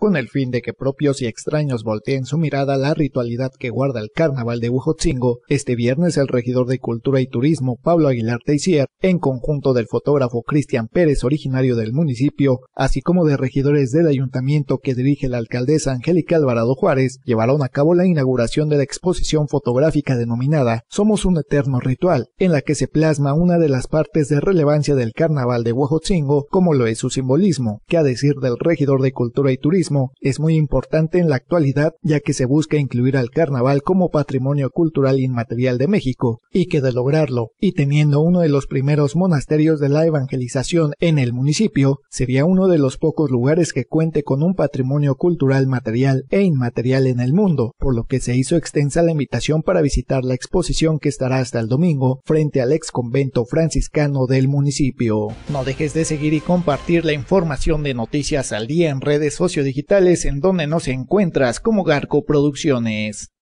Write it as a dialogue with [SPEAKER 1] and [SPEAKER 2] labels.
[SPEAKER 1] con el fin de que propios y extraños volteen su mirada a la ritualidad que guarda el carnaval de Huejotzingo, este viernes el regidor de Cultura y Turismo Pablo Aguilar Teisier, en conjunto del fotógrafo Cristian Pérez originario del municipio, así como de regidores del ayuntamiento que dirige la alcaldesa Angélica Alvarado Juárez, llevaron a cabo la inauguración de la exposición fotográfica denominada Somos un eterno ritual, en la que se plasma una de las partes de relevancia del carnaval de Huejotzingo, como lo es su simbolismo, que a decir del regidor de Cultura y Turismo es muy importante en la actualidad ya que se busca incluir al carnaval como patrimonio cultural inmaterial de México, y que de lograrlo, y teniendo uno de los primeros monasterios de la evangelización en el municipio, sería uno de los pocos lugares que cuente con un patrimonio cultural material e inmaterial en el mundo, por lo que se hizo extensa la invitación para visitar la exposición que estará hasta el domingo frente al ex convento franciscano del municipio. No dejes de seguir y compartir la información de Noticias al Día en redes sociodigitales en donde nos encuentras como Garco Producciones.